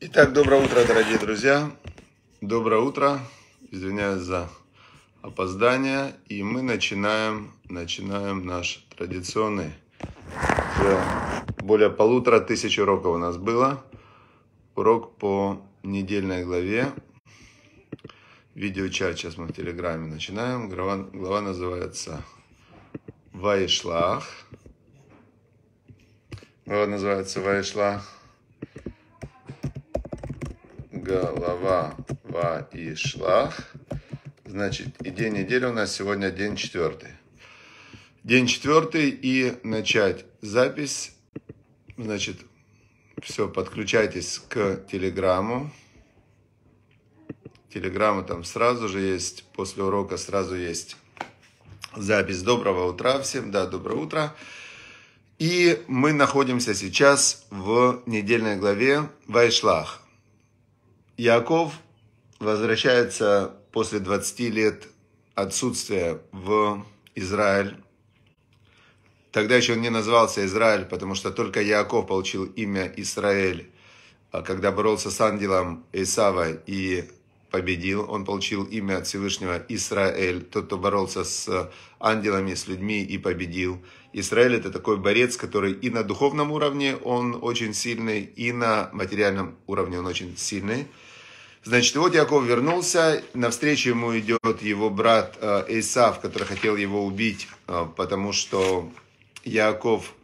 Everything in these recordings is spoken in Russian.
Итак, доброе утро, дорогие друзья. Доброе утро. Извиняюсь за опоздание. И мы начинаем, начинаем наш традиционный. Уже более полутора тысяч уроков у нас было. Урок по недельной главе. Видеочат сейчас мы в Телеграме начинаем. Глава, глава называется Вайшлах. Глава называется Вайшлах голова ва и шлах. Значит, и день недели у нас сегодня день четвертый. День четвертый и начать запись. Значит, все, подключайтесь к телеграмму. Телеграмма там сразу же есть, после урока сразу есть запись. Доброго утра всем, да, доброе утро. И мы находимся сейчас в недельной главе Вайшлах. Яков возвращается после 20 лет отсутствия в Израиль. Тогда еще он не назывался Израиль, потому что только Яков получил имя Израиль. А когда боролся с ангелом Исава и победил, он получил имя от Всевышнего Израиль, тот, кто боролся с ангелами, с людьми и победил. Израиль это такой борец, который и на духовном уровне он очень сильный, и на материальном уровне он очень сильный. Значит, вот Яков вернулся, навстречу ему идет его брат э, Исав, который хотел его убить, э, потому что Яков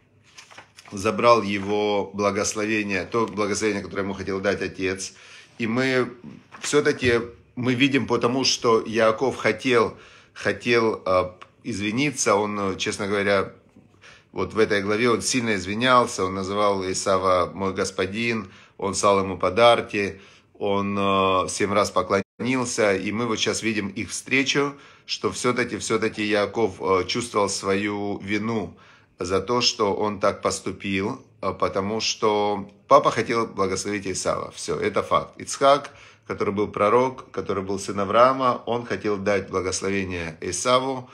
забрал его благословение, то благословение, которое ему хотел дать отец. И мы все-таки мы видим потому, что Яков хотел, хотел э, извиниться, он, честно говоря, вот в этой главе он сильно извинялся, он называл Исава «мой господин», он стал ему подарки – он э, семь раз поклонился, и мы вот сейчас видим их встречу, что все-таки, все-таки Яков э, чувствовал свою вину за то, что он так поступил, э, потому что папа хотел благословить Исава. Все, это факт. Ицхак, который был пророк, который был сын Авраама, он хотел дать благословение Исаву,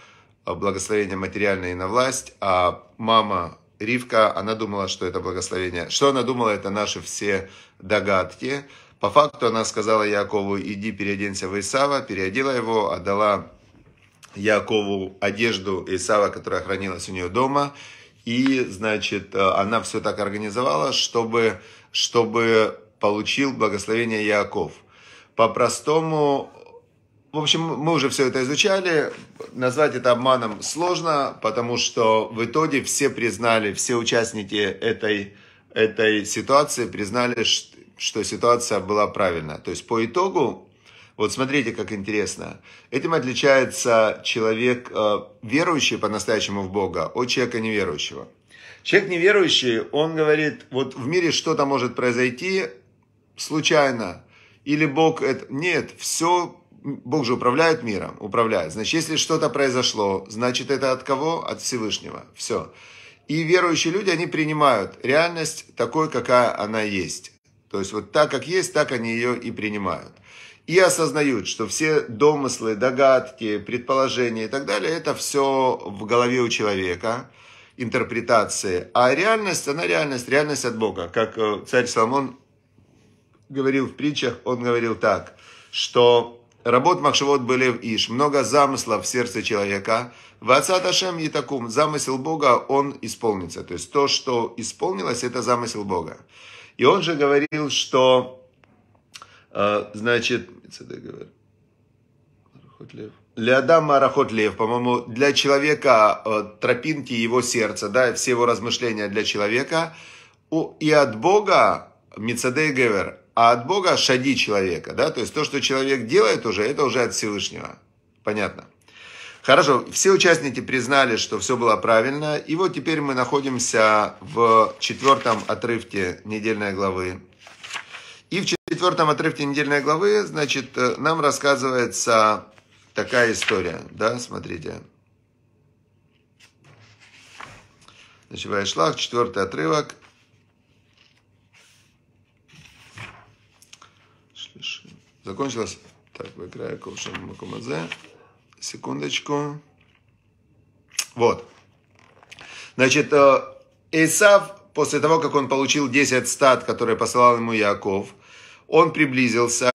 благословение материальное и на власть, а мама Ривка, она думала, что это благословение. Что она думала, это наши все догадки. По факту она сказала Якову, иди переоденься в Исава, переодела его, отдала Якову одежду Исава, которая хранилась у нее дома. И, значит, э, она все так организовала, чтобы, чтобы получил благословение Яков. По-простому, в общем, мы уже все это изучали. Назвать это обманом сложно, потому что в итоге все признали, все участники этой, этой ситуации признали, что что ситуация была правильная. То есть по итогу, вот смотрите, как интересно. Этим отличается человек, э, верующий по-настоящему в Бога, от человека неверующего. Человек неверующий, он говорит, вот в мире что-то может произойти случайно, или Бог это... Нет, все Бог же управляет миром, управляет. Значит, если что-то произошло, значит, это от кого? От Всевышнего. Все. И верующие люди, они принимают реальность такой, какая она есть. То есть вот так, как есть, так они ее и принимают. И осознают, что все домыслы, догадки, предположения и так далее, это все в голове у человека, интерпретации. А реальность, она реальность, реальность от Бога. Как э, царь Соломон говорил в притчах, он говорил так, что работ Махшевод были в Иш, много замыслов в сердце человека, в отца Ташем и таком. замысел Бога, он исполнится. То есть то, что исполнилось, это замысел Бога. И он же говорил, что, э, значит, Леодам Арахот Лев, по-моему, для человека э, тропинки его сердца, да, все его размышления для человека, и от Бога Мицадей Гевер, а от Бога шади человека, да, то есть то, что человек делает уже, это уже от Всевышнего, понятно. Хорошо, все участники признали, что все было правильно. И вот теперь мы находимся в четвертом отрывке недельной главы. И в четвертом отрывке недельной главы, значит, э, нам рассказывается такая история. Да, смотрите. Значит, Вайшлах, четвертый отрывок. Закончилось. Так, выиграю Ковшин Макумадзе. Секундочку. Вот. Значит, Исав э, после того, как он получил 10 стад, которые посылал ему Яков, он приблизился,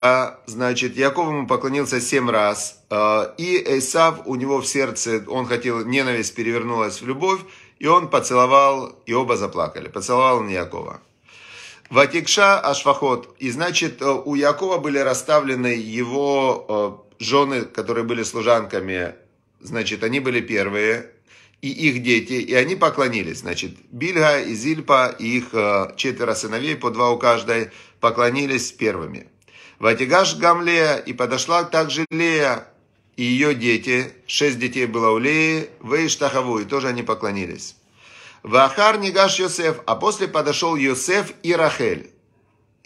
значит, Яков ему поклонился семь раз, э, и Исав у него в сердце, он хотел, ненависть перевернулась в любовь, и он поцеловал, и оба заплакали. Поцеловал он Якова. Ватикша Ашфахот. И значит, э, у Якова были расставлены его жены, которые были служанками, значит, они были первые, и их дети, и они поклонились. Значит, Бильга и Зильпа, и их э, четверо сыновей, по два у каждой, поклонились первыми. Ватигаш Гамлея, и подошла также Лея, и ее дети, шесть детей было у Леи, Вейштахаву, и тоже они поклонились. Вахар Нигаш Йосеф, а после подошел Йосеф и Рахель.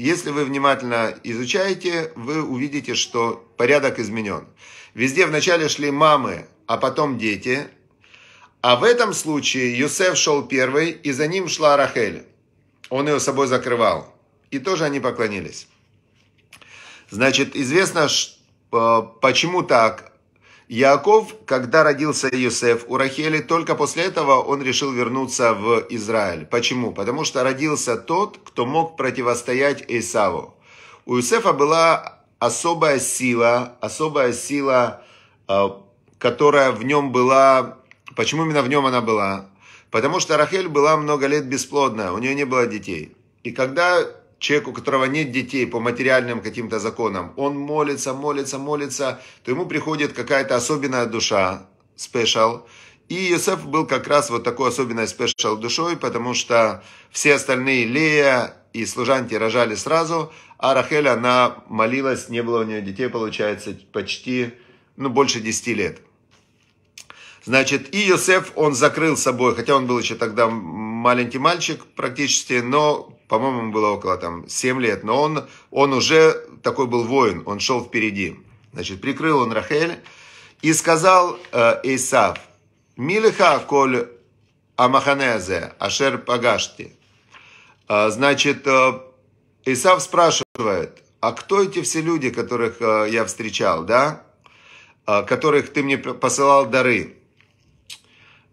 Если вы внимательно изучаете, вы увидите, что порядок изменен. Везде вначале шли мамы, а потом дети. А в этом случае Юсеф шел первый, и за ним шла Рахель. Он ее собой закрывал. И тоже они поклонились. Значит, известно, э, почему так, Яков, когда родился Юсеф у Рахели, только после этого он решил вернуться в Израиль. Почему? Потому что родился тот, кто мог противостоять Исаву. У Юсефа была особая сила, особая сила, э, которая в нем была... Почему именно в нем она была? Потому что Рахель была много лет бесплодная, у нее не было детей. И когда человек, у которого нет детей по материальным каким-то законам, он молится, молится, молится, то ему приходит какая-то особенная душа, спешл. И Йосеф был как раз вот такой особенной спешл душой, потому что все остальные Лея и служанки рожали сразу, а Рахель, она молилась, не было у нее детей, получается, почти, ну, больше 10 лет. Значит, и Йосеф, он закрыл собой, хотя он был еще тогда маленький мальчик практически, но по-моему, было около там 7 лет, но он, он уже такой был воин, он шел впереди. Значит, прикрыл он Рахель и сказал э, Исав, «Милиха коль амаханезе ашер пагашти». А, значит, Исав э, спрашивает, а кто эти все люди, которых э, я встречал, да? А, которых ты мне посылал дары?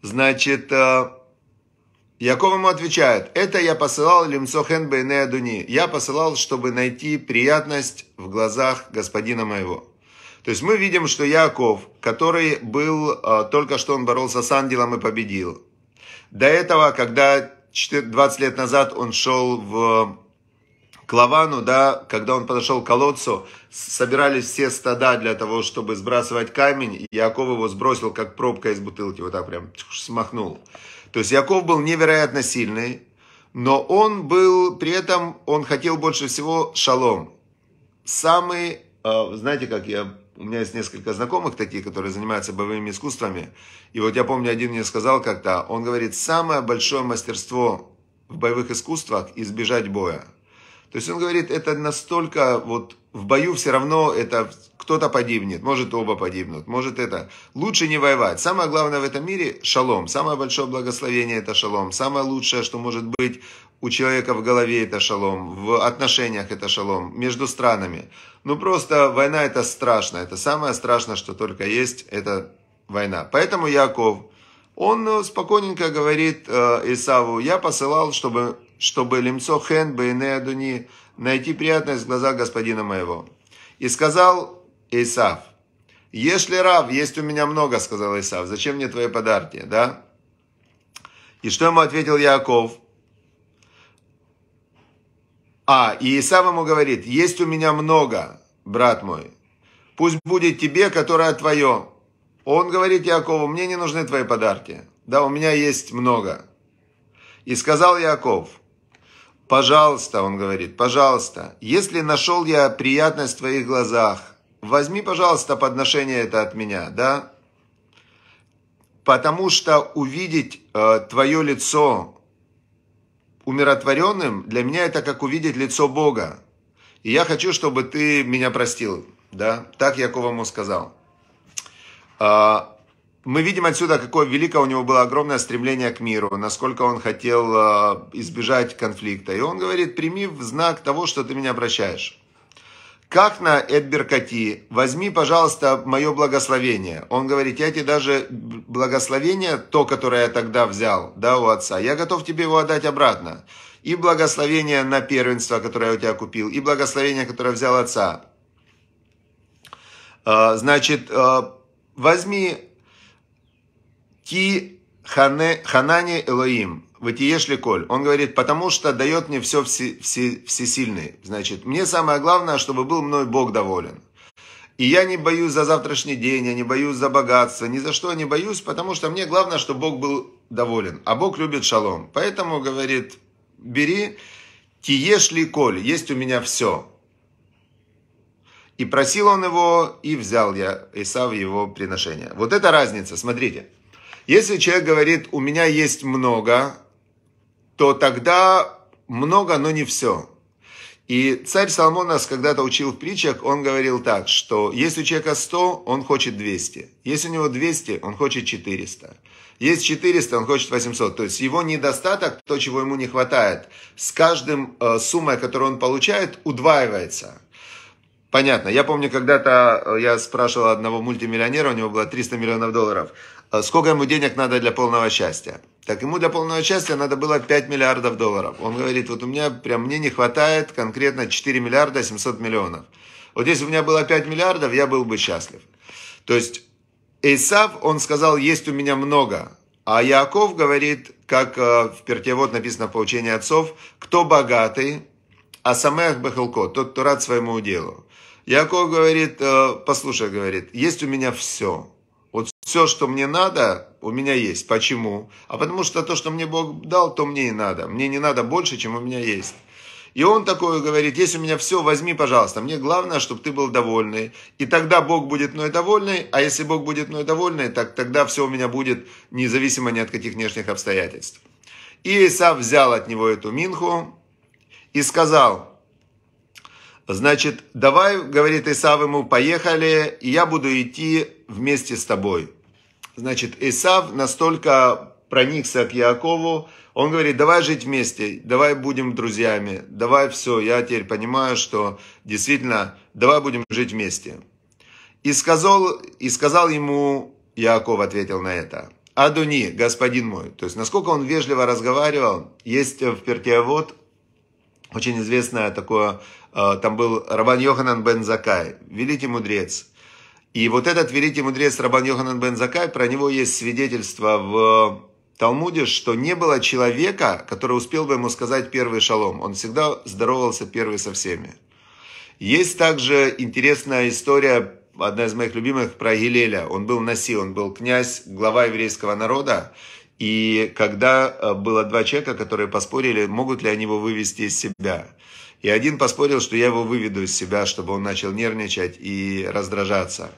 Значит, э, Яков ему отвечает, это я посылал лимсохен бейне адуни. Я посылал, чтобы найти приятность в глазах господина моего. То есть мы видим, что Яков, который был, э, только что он боролся с ангелом и победил. До этого, когда 20 лет назад он шел в к Лавану, да, когда он подошел к колодцу, собирались все стада для того, чтобы сбрасывать камень, и Яков его сбросил, как пробка из бутылки, вот так прям тьф, смахнул. То есть Яков был невероятно сильный, но он был, при этом он хотел больше всего шалом. Самый, а, знаете, как я, у меня есть несколько знакомых таких, которые занимаются боевыми искусствами, и вот я помню, один мне сказал как-то, он говорит, самое большое мастерство в боевых искусствах – избежать боя. То есть он говорит, это настолько, вот в бою все равно это кто-то погибнет, может оба погибнут, может это. Лучше не воевать. Самое главное в этом мире – шалом. Самое большое благословение – это шалом. Самое лучшее, что может быть у человека в голове – это шалом. В отношениях – это шалом. Между странами. Ну просто война – это страшно. Это самое страшное, что только есть – это война. Поэтому Яков, он э, спокойненько говорит э, Исаву, я посылал, чтобы, чтобы лимцо хен бейне адуни, найти приятность в глазах господина моего. И сказал Исав. Ешли рав, есть у меня много, сказал Исав. Зачем мне твои подарки, да? И что ему ответил Яков? А, и Исав ему говорит, есть у меня много, брат мой. Пусть будет тебе, которое твое. Он говорит Якову, мне не нужны твои подарки. Да, у меня есть много. И сказал Яков, пожалуйста, он говорит, пожалуйста, если нашел я приятность в твоих глазах, возьми, пожалуйста, подношение это от меня, да? Потому что увидеть э, твое лицо умиротворенным, для меня это как увидеть лицо Бога. И я хочу, чтобы ты меня простил, да? Так Яков ему сказал. Э, мы видим отсюда, какое великое у него было огромное стремление к миру, насколько он хотел э, избежать конфликта. И он говорит, прими в знак того, что ты меня прощаешь как на Эдберкати, возьми, пожалуйста, мое благословение. Он говорит, я тебе даже благословение, то, которое я тогда взял, да, у отца, я готов тебе его отдать обратно. И благословение на первенство, которое я у тебя купил, и благословение, которое взял отца. А, значит, а, возьми ки Хане, Ханани Элоим, Ватиеш Ликоль. Он говорит, потому что дает мне все все, все сильные. Значит, мне самое главное, чтобы был мной Бог доволен. И я не боюсь за завтрашний день, я не боюсь за богатство, ни за что не боюсь, потому что мне главное, чтобы Бог был доволен. А Бог любит шалом. Поэтому, говорит, бери, тиеш ли коль, есть у меня все. И просил он его, и взял я Исав его приношение. Вот это разница, смотрите. Если человек говорит, у меня есть много, то тогда много, но не все. И царь Соломон нас когда-то учил в притчах, он говорил так, что если у человека 100, он хочет 200. Если у него 200, он хочет 400. Есть 400, он хочет 800. То есть его недостаток, то, чего ему не хватает, с каждым э, суммой, которую он получает, удваивается. Понятно. Я помню, когда-то э, я спрашивал одного мультимиллионера, у него было 300 миллионов долларов, э, сколько ему денег надо для полного счастья. Так ему для полного счастья надо было 5 миллиардов долларов. Он говорит, вот у меня прям мне не хватает конкретно 4 миллиарда 700 миллионов. Вот если бы у меня было 5 миллиардов, я был бы счастлив. То есть Эйсав, он сказал, есть у меня много. А Яков говорит, как э, в Пертевод написано в поучении отцов, кто богатый, а самех бахилко, тот, кто рад своему делу. Яков говорит, э, послушай, говорит, есть у меня все. Вот все, что мне надо, у меня есть. Почему? А потому что то, что мне Бог дал, то мне и надо. Мне не надо больше, чем у меня есть. И он такое говорит, есть у меня все, возьми, пожалуйста. Мне главное, чтобы ты был довольный. И тогда Бог будет мной довольный, а если Бог будет мной довольный, так тогда все у меня будет, независимо ни от каких внешних обстоятельств. И Исав взял от него эту минху и сказал, Значит, давай, говорит Исав ему, поехали, и я буду идти вместе с тобой. Значит, Исав настолько проникся к Якову, он говорит, давай жить вместе, давай будем друзьями, давай все, я теперь понимаю, что действительно, давай будем жить вместе. И сказал, и сказал ему, Яков ответил на это, Адуни, господин мой. То есть, насколько он вежливо разговаривал, есть в Пертиавод очень известное такое, э, там был Рабан Йоханан бен Закай, великий мудрец. И вот этот великий мудрец Рабан Йоханан бен Закай, про него есть свидетельство в Талмуде, что не было человека, который успел бы ему сказать первый шалом. Он всегда здоровался первый со всеми. Есть также интересная история, одна из моих любимых, про Гилеля. Он был Наси, он был князь, глава еврейского народа. И когда э, было два человека, которые поспорили, могут ли они его вывести из себя. И один поспорил, что я его выведу из себя, чтобы он начал нервничать и раздражаться.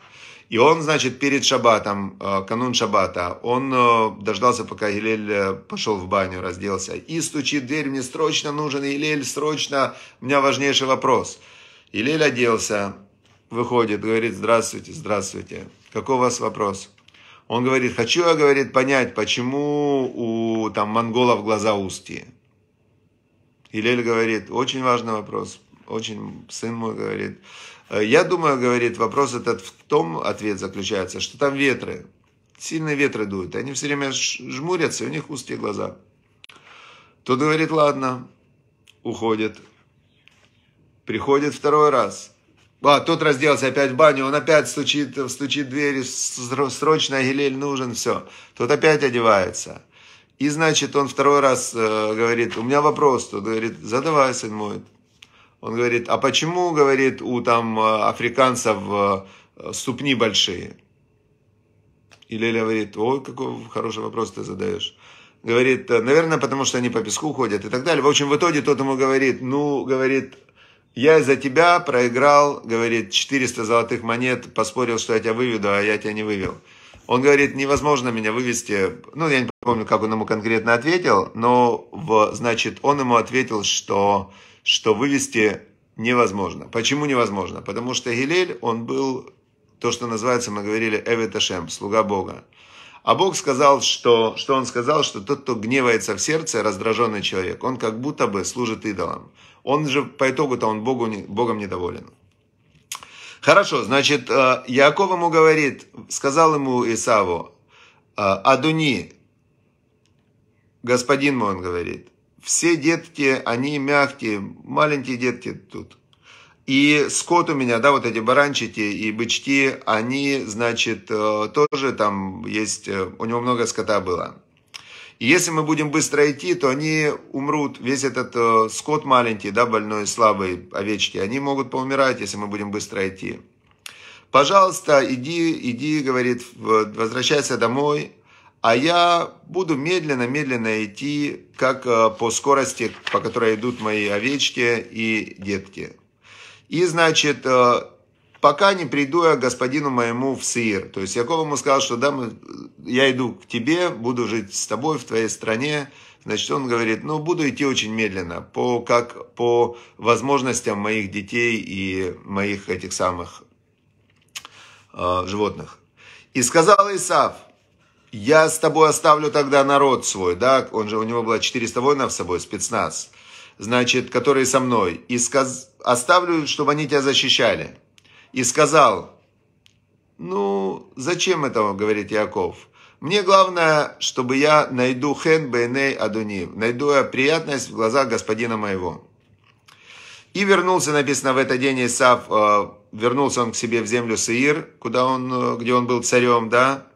И он, значит, перед шабатом, э, канун шабата, он э, дождался, пока Елель пошел в баню, разделся. И стучит в дверь, мне срочно нужен Елель, срочно, у меня важнейший вопрос. Елель оделся, выходит, говорит, здравствуйте, здравствуйте. Какой у вас вопрос? Он говорит, хочу я, говорит, понять, почему у там, монголов глаза узкие. Илель говорит, очень важный вопрос. Очень сын мой говорит. «Э, я думаю, говорит, вопрос этот в том, ответ заключается, что там ветры. Сильные ветры дуют. Они все время жмурятся, и у них узкие глаза. Тот говорит, ладно, уходит. Приходит второй раз. А, тут разделся опять в баню, он опять стучит, стучит двери, срочно гелель нужен, все. Тут опять одевается. И, значит, он второй раз э, говорит, у меня вопрос, тут говорит, задавай, сын мой. Он говорит, а почему, говорит, у там э, африканцев э, ступни большие? И Леля говорит, ой, какой хороший вопрос ты задаешь. Говорит, наверное, потому что они по песку ходят и так далее. В общем, в итоге тот ему говорит, ну, говорит, я из-за тебя проиграл, говорит, 400 золотых монет, поспорил, что я тебя выведу, а я тебя не вывел. Он говорит, невозможно меня вывести. Ну, я не помню, как он ему конкретно ответил, но, в, значит, он ему ответил, что, что вывести невозможно. Почему невозможно? Потому что Гилель, он был то, что называется, мы говорили, Эвет Ашем, слуга Бога. А Бог сказал, что, что он сказал, что тот, кто гневается в сердце, раздраженный человек, он как будто бы служит идолам. Он же по итогу-то он Богу, Богом недоволен. Хорошо, значит, э, Яков ему говорит, сказал ему Исаву, э, Адуни, господин мой, он говорит, все детки, они мягкие, маленькие детки тут. И скот у меня, да, вот эти баранчики и бычки, они, значит, э, тоже там есть, э, у него много скота было. И если мы будем быстро идти, то они умрут, весь этот э, скот маленький, да, больной, слабый, овечки, они могут поумирать, если мы будем быстро идти. Пожалуйста, иди, иди, говорит, возвращайся домой, а я буду медленно-медленно идти, как по скорости, по которой идут мои овечки и детки. И, значит, э, пока не приду я господину моему в Сир. То есть Яков ему сказал, что да, мы, я иду к тебе, буду жить с тобой в твоей стране. Значит, он говорит, ну, буду идти очень медленно, по, как, по возможностям моих детей и моих этих самых э, животных. И сказал Исав, я с тобой оставлю тогда народ свой, да, он же, у него было 400 воинов с собой, спецназ, значит, которые со мной. И сказал оставлю, чтобы они тебя защищали. И сказал, ну, зачем этого, говорит Яков? Мне главное, чтобы я найду хен бейней адуни, найду я приятность в глазах господина моего. И вернулся, написано, в этот день Исав, э, вернулся он к себе в землю Саир, куда он, э, где он был царем, да,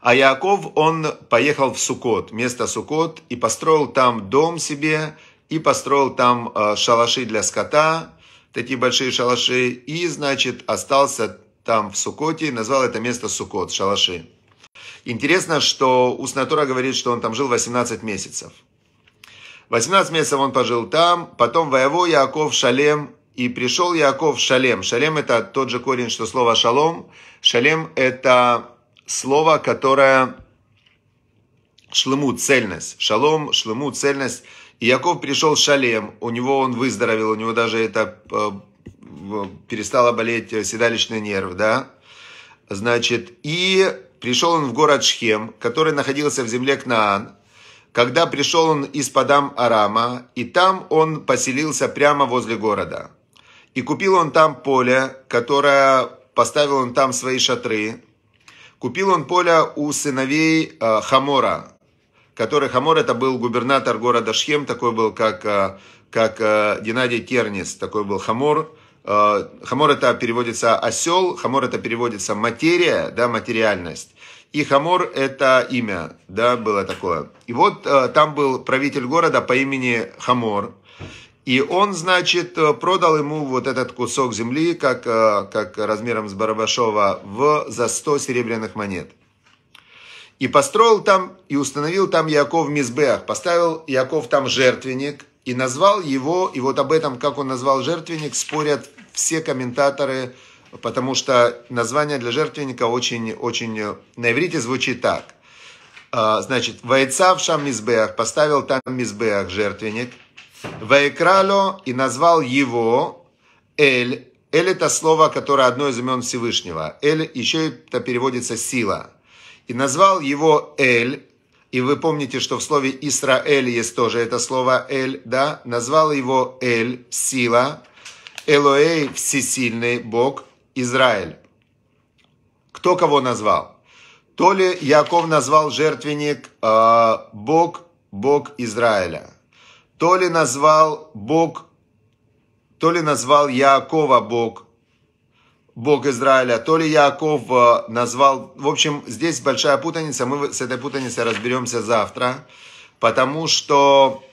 а Яков, он поехал в Сукот, место Сукот, и построил там дом себе, и построил там э, шалаши для скота, такие большие шалаши, и, значит, остался там в Сукоте, назвал это место Сукот, шалаши. Интересно, что Уснатора говорит, что он там жил 18 месяцев. 18 месяцев он пожил там, потом воево Яков Шалем, и пришел Яков Шалем. Шалем это тот же корень, что слово шалом. Шалем это слово, которое шлему, цельность. Шалом, шлему, цельность – и Яков пришел в Шалем, у него он выздоровел, у него даже это э, перестало болеть э, седалищный нерв, да. Значит, и пришел он в город Шхем, который находился в земле Кнаан, когда пришел он из Падам Арама, и там он поселился прямо возле города. И купил он там поле, которое поставил он там свои шатры. Купил он поле у сыновей э, Хамора, который Хамор это был губернатор города Шхем, такой был как, э, как э, Геннадий Тернис, такой был Хамор. Э, Хамор это переводится осел, Хамор это переводится материя, да, материальность. И Хамор это имя, да, было такое. И вот там был правитель города по имени Хамор. И он, значит, продал ему вот этот кусок земли, как, как размером с Барабашова, в, за 100 серебряных монет. И построил там, и установил там Яков Мизбеах, поставил Яков там жертвенник, и назвал его, и вот об этом, как он назвал жертвенник, спорят все комментаторы, потому что название для жертвенника очень, очень э, на иврите звучит так. А, значит, Вайцав Шам Мизбеах, поставил там Мизбеах жертвенник, Вайкрало и назвал его Эль. Эль это слово, которое одно из имен Всевышнего. Эль еще это переводится сила и назвал его Эль, и вы помните, что в слове Исраэль есть тоже это слово Эль, да, назвал его Эль, сила, Элоэй, всесильный Бог, Израиль. Кто кого назвал? То ли Яков назвал жертвенник э, Бог, Бог Израиля, то ли назвал Бог, то ли назвал Якова Бог Бог Израиля, то ли Яков э, назвал... В общем, здесь большая путаница, мы с этой путаницей разберемся завтра, потому что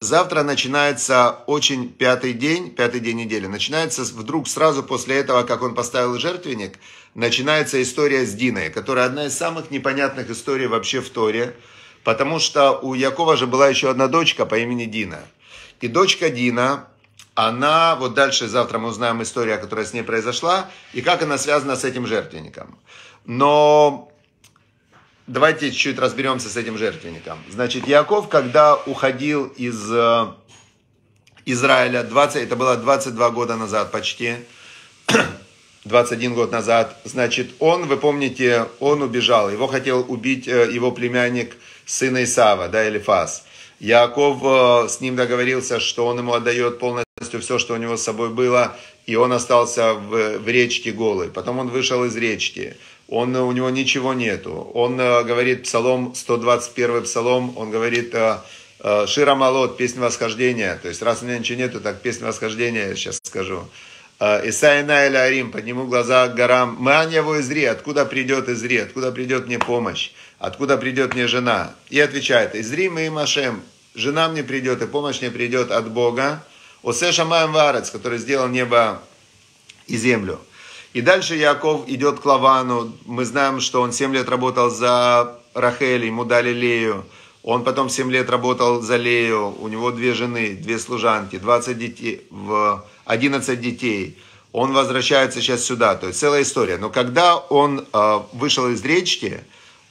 завтра начинается очень пятый день, пятый день недели, начинается вдруг сразу после этого, как он поставил жертвенник, начинается история с Диной, которая одна из самых непонятных историй вообще в Торе, потому что у Якова же была еще одна дочка по имени Дина. И дочка Дина, она, вот дальше завтра мы узнаем историю, которая с ней произошла, и как она связана с этим жертвенником. Но давайте чуть-чуть разберемся с этим жертвенником. Значит, Яков, когда уходил из э, Израиля, 20, это было 22 года назад почти, 21 год назад, значит, он, вы помните, он убежал, его хотел убить э, его племянник сына Исава, да, или Элифас. Яков э, с ним договорился, что он ему отдает полностью все, что у него с собой было, и он остался в, в речке голый. Потом он вышел из речки, он, у него ничего нету. Он э, говорит псалом, 121 псалом, он говорит э, э, Шира Малот, песня восхождения. То есть, раз у меня ничего нету, так песня восхождения, сейчас скажу. Исайна или Арим, подниму глаза к горам. Ман его изри, откуда придет изри, откуда придет мне помощь, откуда придет мне жена. И отвечает, изри мы и машем, жена мне придет и помощь мне придет от Бога, Осе Шамаем Варец, который сделал небо и землю. И дальше Яков идет к Лавану. Мы знаем, что он 7 лет работал за Рахель, ему дали Лею. Он потом 7 лет работал за Лею. У него две жены, две служанки, 20 детей, 11 детей. Он возвращается сейчас сюда. То есть целая история. Но когда он а, вышел из речки,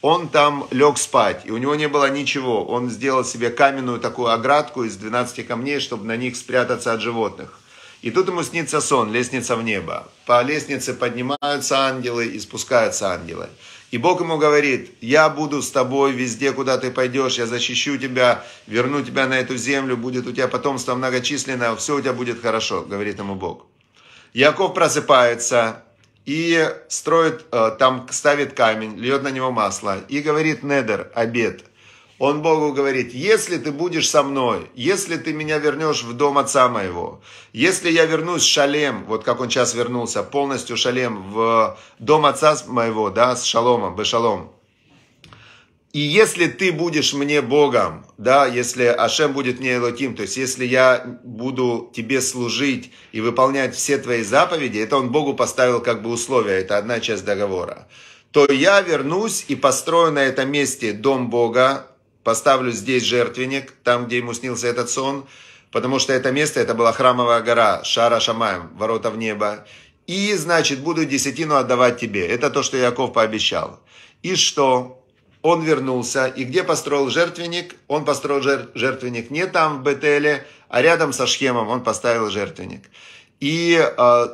он там лег спать, и у него не было ничего. Он сделал себе каменную такую оградку из 12 камней, чтобы на них спрятаться от животных. И тут ему снится сон, лестница в небо. По лестнице поднимаются ангелы и спускаются ангелы. И Бог ему говорит, я буду с тобой везде, куда ты пойдешь, я защищу тебя, верну тебя на эту землю, будет у тебя потомство многочисленное, все у тебя будет хорошо, говорит ему Бог. Яков просыпается, и строит, э, там ставит камень, льет на него масло, и говорит Недер, обед. Он Богу говорит, если ты будешь со мной, если ты меня вернешь в дом отца моего, если я вернусь шалем, вот как он сейчас вернулся, полностью шалем в дом отца моего, да, с шаломом, бешалом, и если ты будешь мне Богом, да, если Ашем будет мне Элоким, то есть если я буду тебе служить и выполнять все твои заповеди, это он Богу поставил как бы условия, это одна часть договора, то я вернусь и построю на этом месте дом Бога, поставлю здесь жертвенник, там, где ему снился этот сон, потому что это место, это была храмовая гора, Шара Шамаем, ворота в небо, и, значит, буду десятину отдавать тебе. Это то, что Яков пообещал. И что? он вернулся. И где построил жертвенник? Он построил жертвенник не там, в Бетеле, а рядом со Шхемом он поставил жертвенник. И э,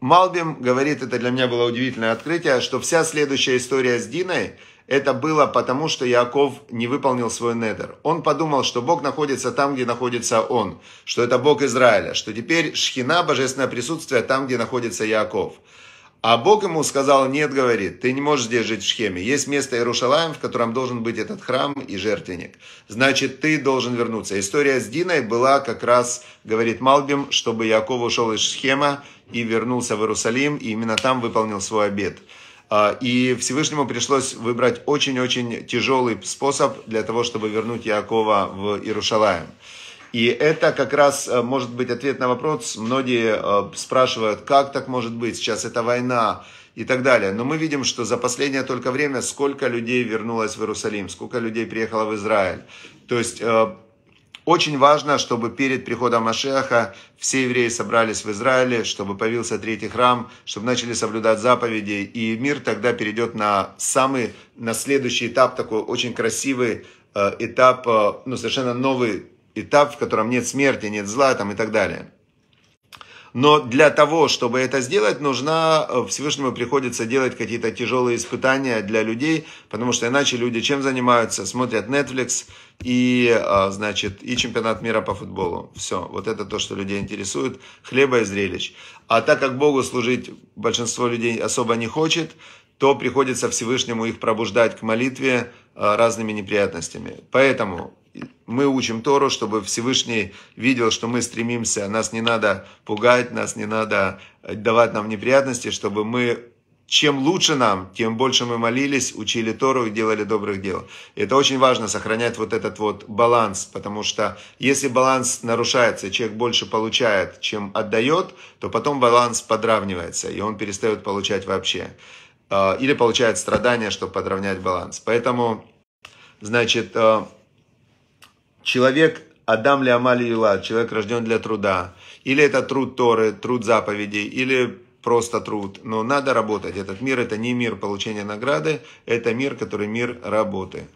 Малбим говорит, это для меня было удивительное открытие, что вся следующая история с Диной, это было потому, что Яков не выполнил свой недер. Он подумал, что Бог находится там, где находится он, что это Бог Израиля, что теперь Шхина, божественное присутствие, там, где находится Яков. А Бог ему сказал, нет, говорит, ты не можешь здесь жить в Шхеме. Есть место Иерушалаем, в котором должен быть этот храм и жертвенник. Значит, ты должен вернуться. История с Диной была как раз, говорит Малбим, чтобы Яков ушел из Шхема и вернулся в Иерусалим, и именно там выполнил свой обед. А, и Всевышнему пришлось выбрать очень-очень тяжелый способ для того, чтобы вернуть Якова в Иерушалаем. И это как раз э, может быть ответ на вопрос. Многие э, спрашивают, как так может быть, сейчас это война и так далее. Но мы видим, что за последнее только время сколько людей вернулось в Иерусалим, сколько людей приехало в Израиль. То есть э, очень важно, чтобы перед приходом Машеха все евреи собрались в Израиле, чтобы появился третий храм, чтобы начали соблюдать заповеди, и мир тогда перейдет на самый, на следующий этап, такой очень красивый этап, ну, совершенно новый этап, в котором нет смерти, нет зла там, и так далее. Но для того, чтобы это сделать, нужно, э, Всевышнему приходится делать какие-то тяжелые испытания для людей, потому что иначе люди чем занимаются? Смотрят Netflix и, э, значит, и чемпионат мира по футболу. Все, вот это то, что людей интересует, хлеба и зрелищ. А так как Богу служить большинство людей особо не хочет, то приходится Всевышнему их пробуждать к молитве э, разными неприятностями. Поэтому мы учим Тору, чтобы Всевышний видел, что мы стремимся, нас не надо пугать, нас не надо давать нам неприятности, чтобы мы чем лучше нам, тем больше мы молились, учили Тору и делали добрых дел. И это очень важно, сохранять вот этот вот баланс, потому что если баланс нарушается, человек больше получает, чем отдает, то потом баланс подравнивается, и он перестает получать вообще. Э, или получает страдания, чтобы подравнять баланс. Поэтому, значит, э, человек Адам ли Амали Юла, человек рожден для труда, или это труд Торы, труд заповедей, или просто труд, но надо работать. Этот мир это не мир получения награды, это мир, который мир работы.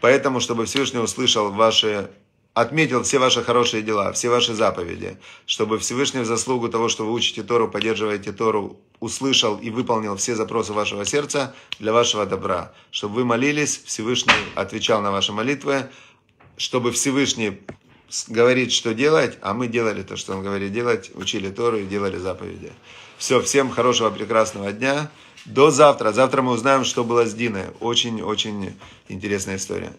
Поэтому, чтобы Всевышний услышал ваши отметил все ваши хорошие дела, все ваши заповеди, чтобы Всевышний в заслугу того, что вы учите Тору, поддерживаете Тору, услышал и выполнил все запросы вашего сердца для вашего добра, чтобы вы молились, Всевышний отвечал на ваши молитвы, чтобы Всевышний говорит, что делать, а мы делали то, что он говорит делать, учили Тору и делали заповеди. Все, всем хорошего, прекрасного дня. До завтра. Завтра мы узнаем, что было с Диной. Очень-очень интересная история.